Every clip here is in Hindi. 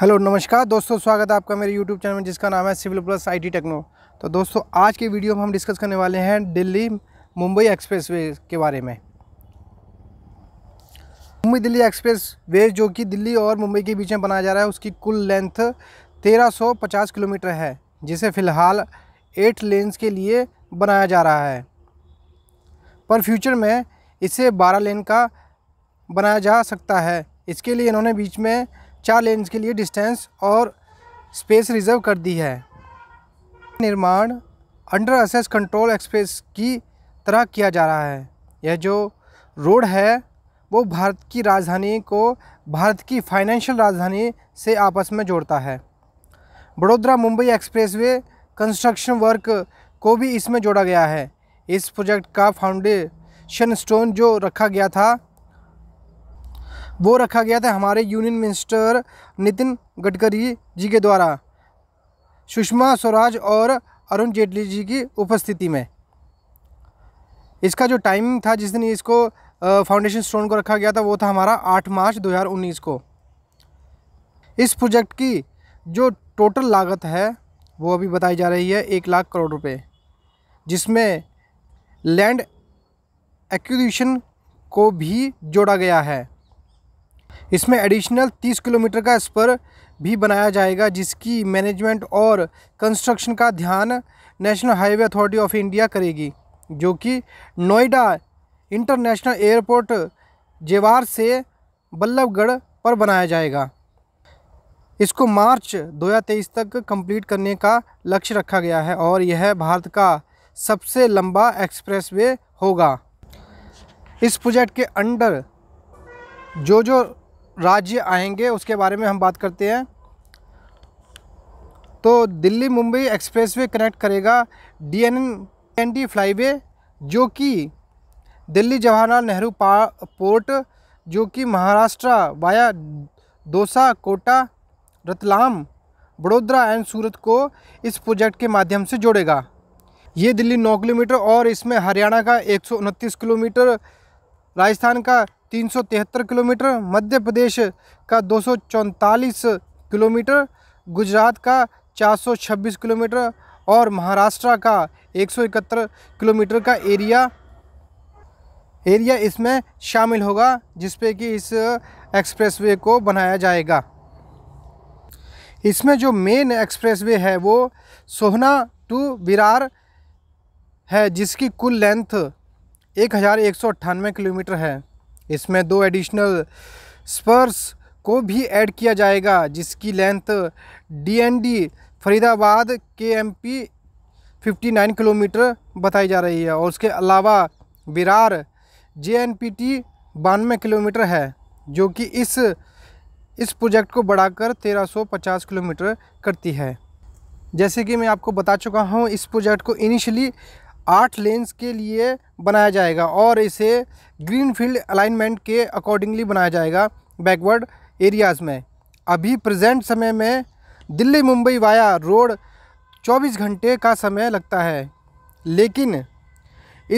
हेलो नमस्कार दोस्तों स्वागत है आपका मेरे यूट्यूब चैनल में जिसका नाम है सिविल प्लस आईटी टेक्नो तो दोस्तों आज के वीडियो में हम डिस्कस करने वाले हैं दिल्ली मुंबई एक्सप्रेस वे के बारे में मुंबई दिल्ली एक्सप्रेस वे जो कि दिल्ली और मुंबई के बीच में बनाया जा रहा है उसकी कुल लेंथ तेरह किलोमीटर है जिसे फ़िलहाल एट लेन्स के लिए बनाया जा रहा है पर फ्यूचर में इसे बारह लेन का बनाया जा सकता है इसके लिए इन्होंने बीच में चार लेन्स के लिए डिस्टेंस और स्पेस रिजर्व कर दी है निर्माण अंडर असेस कंट्रोल एक्सप्रेस की तरह किया जा रहा है यह जो रोड है वो भारत की राजधानी को भारत की फाइनेंशियल राजधानी से आपस में जोड़ता है Vadodara Mumbai expressway construction work को भी इसमें जोड़ा गया है इस प्रोजेक्ट का फाउंडेशन स्टोन जो रखा गया था वो रखा गया था हमारे यूनियन मिनिस्टर नितिन गडकरी जी के द्वारा सुषमा स्वराज और अरुण जेटली जी की उपस्थिति में इसका जो टाइम था जिस दिन इसको फाउंडेशन स्टोन को रखा गया था वो था हमारा आठ मार्च 2019 को इस प्रोजेक्ट की जो टोटल लागत है वो अभी बताई जा रही है एक लाख करोड़ रुपए जिसमें लैंड एक्विजिशन को भी जोड़ा गया है इसमें एडिशनल तीस किलोमीटर का स्पर भी बनाया जाएगा जिसकी मैनेजमेंट और कंस्ट्रक्शन का ध्यान National Highway Authority of India करेगी जो कि नोएडा इंटरनेशनल एयरपोर्ट जेवार से बल्लभगढ़ पर बनाया जाएगा इसको मार्च 2023 तक कंप्लीट करने का लक्ष्य रखा गया है और यह भारत का सबसे लंबा एक्सप्रेसवे होगा इस प्रोजेक्ट के अंडर जो जो राज्य आएंगे उसके बारे में हम बात करते हैं तो दिल्ली मुंबई एक्सप्रेसवे कनेक्ट करेगा डी एन डी फ्लाईवे जो कि दिल्ली जवाहरलाल नेहरू पोर्ट जो कि महाराष्ट्र वाया दोसा कोटा रतलाम बड़ोदरा एंड सूरत को इस प्रोजेक्ट के माध्यम से जोड़ेगा ये दिल्ली नौ किलोमीटर और इसमें हरियाणा का एक किलोमीटर राजस्थान का तीन किलोमीटर मध्य प्रदेश का दो किलोमीटर गुजरात का 426 किलोमीटर और महाराष्ट्र का 171 किलोमीटर का एरिया एरिया इसमें शामिल होगा जिसपे कि इस एक्सप्रेसवे को बनाया जाएगा इसमें जो मेन एक्सप्रेसवे है वो सोहना टू विरार है जिसकी कुल लेंथ एक हज़ार एक सौ अट्ठानवे किलोमीटर है इसमें दो एडिशनल स्पर्स को भी ऐड किया जाएगा जिसकी लेंथ डीएनडी फरीदाबाद के एमपी 59 किलोमीटर बताई जा रही है और उसके अलावा Virar J N P T बानवे किलोमीटर है जो कि इस इस प्रोजेक्ट को बढ़ाकर 1350 किलोमीटर करती है जैसे कि मैं आपको बता चुका हूँ इस प्रोजेक्ट को इनिशियली आठ लेंस के लिए बनाया जाएगा और इसे ग्रीन फील्ड अलाइनमेंट के अकॉर्डिंगली बनाया जाएगा बैकवर्ड एरियाज़ में अभी प्रेजेंट समय में दिल्ली मुंबई वाया रोड 24 घंटे का समय लगता है लेकिन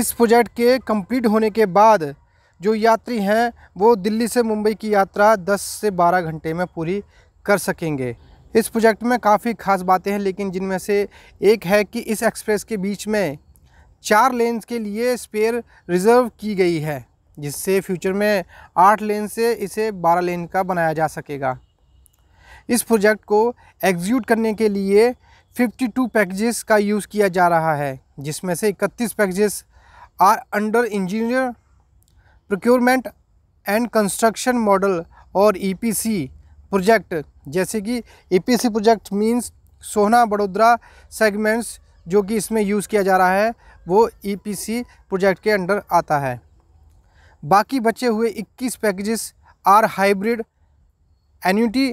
इस प्रोजेक्ट के कंप्लीट होने के बाद जो यात्री हैं वो दिल्ली से मुंबई की यात्रा 10 से 12 घंटे में पूरी कर सकेंगे इस प्रोजेक्ट में काफ़ी खास बातें हैं लेकिन जिनमें से एक है कि इस एक्सप्रेस के बीच में चार लेंस के लिए स्पेयर रिज़र्व की गई है जिससे फ्यूचर में आठ लेन से इसे बारह लेन का बनाया जा सकेगा इस प्रोजेक्ट को एग्जीक्यूट करने के लिए 52 पैकेजेस का यूज़ किया जा रहा है जिसमें से 31 packages are under engineer procurement and construction model और ईपीसी e प्रोजेक्ट जैसे कि EPC project means Sohna Vadodara segments जो कि इसमें यूज़ किया जा रहा है वो ईपीसी e प्रोजेक्ट के अंडर आता है बाकी बचे हुए 21 packages are hybrid annuity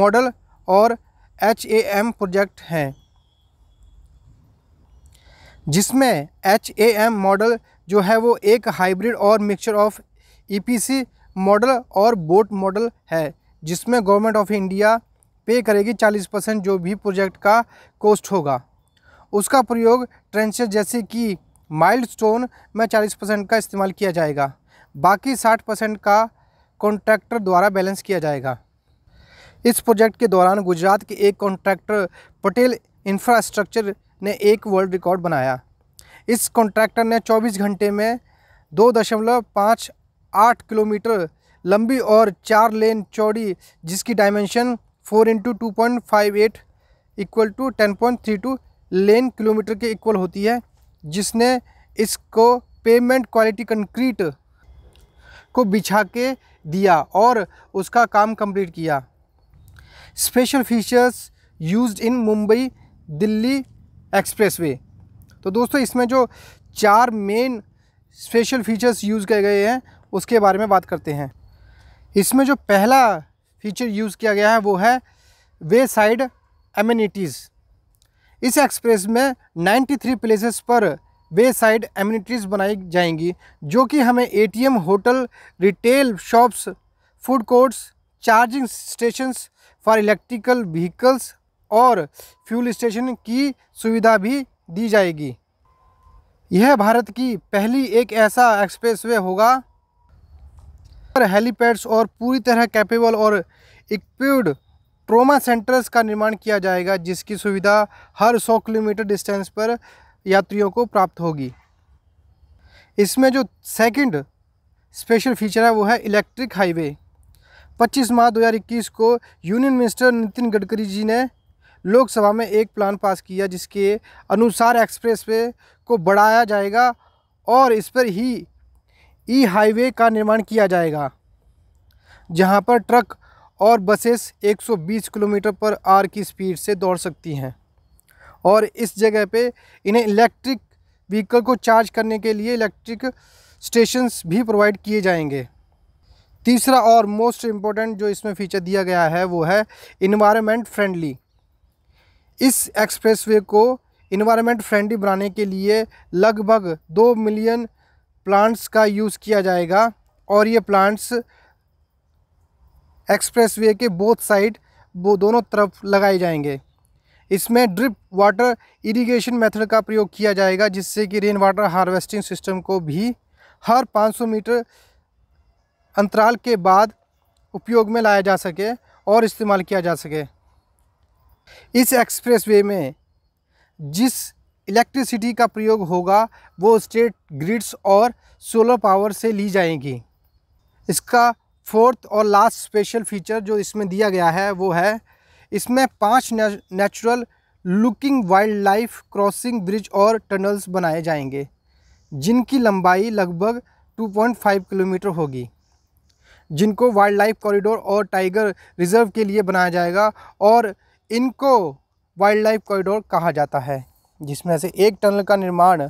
model और एच ए एम प्रोजेक्ट हैं जिसमें एच एम मॉडल जो है वो एक हाइब्रिड और mixture of E P C model और बोट मॉडल है जिसमें गवर्नमेंट ऑफ इंडिया पे करेगी 40 परसेंट जो भी प्रोजेक्ट का कॉस्ट होगा उसका प्रयोग ट्रेंचेस जैसे कि माइल्ड स्टोन में 40 परसेंट का इस्तेमाल किया जाएगा बाकी 60 परसेंट का कॉन्ट्रैक्टर द्वारा बैलेंस किया जाएगा इस प्रोजेक्ट के दौरान गुजरात के एक कॉन्ट्रैक्टर पटेल इंफ्रास्ट्रक्चर ने एक वर्ल्ड रिकॉर्ड बनाया इस कॉन्ट्रैक्टर ने 24 घंटे में दो दशमलव पाँच आठ किलोमीटर लंबी और चार लेन चौड़ी जिसकी dimension four into two point five eight equal to ten point three two lane kilometre के इक्वल होती है जिसने इसको पेमेंट क्वालिटी कंक्रीट को बिछा के दिया और उसका काम कंप्लीट किया special features used in Mumbai Delhi expressway तो दोस्तों इसमें जो चार मेन स्पेशल फीचर्स यूज़ किए गए हैं उसके बारे में बात करते हैं इसमें जो पहला फीचर यूज़ किया गया है वो है वे साइड एमिनिटीज़ इस एक्सप्रेस में 93 प्लेसेस पर बे साइड एम्यूनिटीज़ बनाई जाएंगी जो कि हमें ATM hotel retail shops food courts charging stations for electrical vehicles और फ्यूल स्टेशन की सुविधा भी दी जाएगी यह भारत की पहली एक ऐसा एक्सप्रेसवे होगा पर हेलीपैड्स और पूरी तरह कैपेबल और इक्विप्ड ट्रोमा सेंटर्स का निर्माण किया जाएगा जिसकी सुविधा हर 100 किलोमीटर डिस्टेंस पर यात्रियों को प्राप्त होगी इसमें जो सेकंड स्पेशल फीचर है वो है इलेक्ट्रिक हाईवे 25 मार्च 2021 को यूनियन मिनिस्टर नितिन गडकरी जी ने लोकसभा में एक प्लान पास किया जिसके अनुसार एक्सप्रेस वे को बढ़ाया जाएगा और इस पर ही ई हाईवे का निर्माण किया जाएगा जहाँ पर ट्रक और बसेस 120 किलोमीटर पर आर की स्पीड से दौड़ सकती हैं और इस जगह पे इन्हें इलेक्ट्रिक व्हीकल को चार्ज करने के लिए इलेक्ट्रिक स्टेशंस भी प्रोवाइड किए जाएंगे तीसरा और मोस्ट इम्पोर्टेंट जो इसमें फीचर दिया गया है वो है इन्वायरमेंट फ्रेंडली इस एक्सप्रेसवे को इन्वायरमेंट फ्रेंडली बनाने के लिए लगभग दो मिलियन प्लांट्स का यूज़ किया जाएगा और ये प्लांट्स एक्सप्रेसवे के बोथ साइड वो दोनों तरफ लगाए जाएंगे इसमें ड्रिप वाटर इरिगेशन मेथड का प्रयोग किया जाएगा जिससे कि रेन वाटर हार्वेस्टिंग सिस्टम को भी हर 500 मीटर अंतराल के बाद उपयोग में लाया जा सके और इस्तेमाल किया जा सके इस एक्सप्रेसवे में जिस इलेक्ट्रिसिटी का प्रयोग होगा वो स्टेट ग्रिड्स और सोलर पावर से ली जाएंगी इसका फोर्थ और लास्ट स्पेशल फीचर जो इसमें दिया गया है वो है इसमें पांच natural looking wildlife crossing bridge और टनल्स बनाए जाएंगे जिनकी लंबाई लगभग 2.5 किलोमीटर होगी जिनको वाइल्ड लाइफ कॉरिडोर और टाइगर रिजर्व के लिए बनाया जाएगा और इनको वाइल्ड लाइफ कॉरिडोर कहा जाता है जिसमें से एक टनल का निर्माण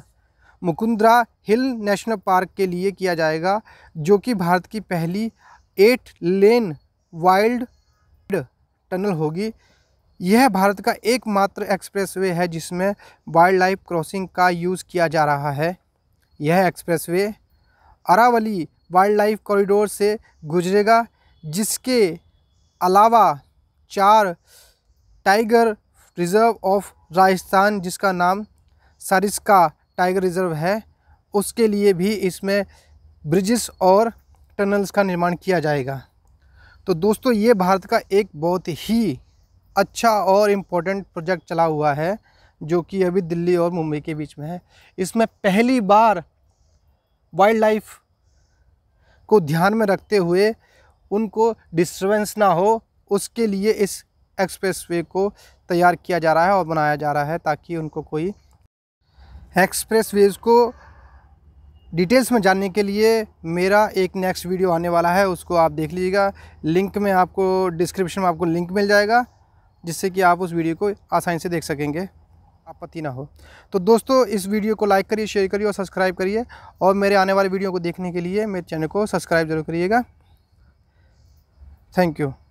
मुकुंद्रा हिल नेशनल पार्क के लिए किया जाएगा जो कि भारत की पहली एट लेन वाइल्ड टनल होगी यह भारत का एकमात्र एक्सप्रेसवे है जिसमें वाइल्ड लाइफ क्रॉसिंग का यूज़ किया जा रहा है यह expressway Aravalli wildlife corridor से गुजरेगा जिसके अलावा चार टाइगर रिज़र्व ऑफ राजस्थान जिसका नाम सरिस्का टाइगर रिज़र्व है उसके लिए भी इसमें ब्रिजेस और टनल्स का निर्माण किया जाएगा तो दोस्तों ये भारत का एक बहुत ही अच्छा और इम्पोर्टेंट प्रोजेक्ट चला हुआ है जो कि अभी दिल्ली और मुंबई के बीच में है इसमें पहली बार वाइल्ड लाइफ को ध्यान में रखते हुए उनको डिस्टर्बेंस ना हो उसके लिए इस एक्सप्रेसवे को तैयार किया जा रहा है और बनाया जा रहा है ताकि उनको कोई एक्सप्रेस वेज को डिटेल्स में जानने के लिए मेरा एक नेक्स्ट वीडियो आने वाला है उसको आप देख लीजिएगा लिंक में आपको डिस्क्रिप्शन में आपको लिंक मिल जाएगा जिससे कि आप उस वीडियो को आसानी से देख सकेंगे आपत्ति ना हो तो दोस्तों इस वीडियो को लाइक करिए शेयर करिए और सब्सक्राइब करिए और मेरे आने वाले वीडियो को देखने के लिए मेरे चैनल को सब्सक्राइब जरूर करिएगा थैंक यू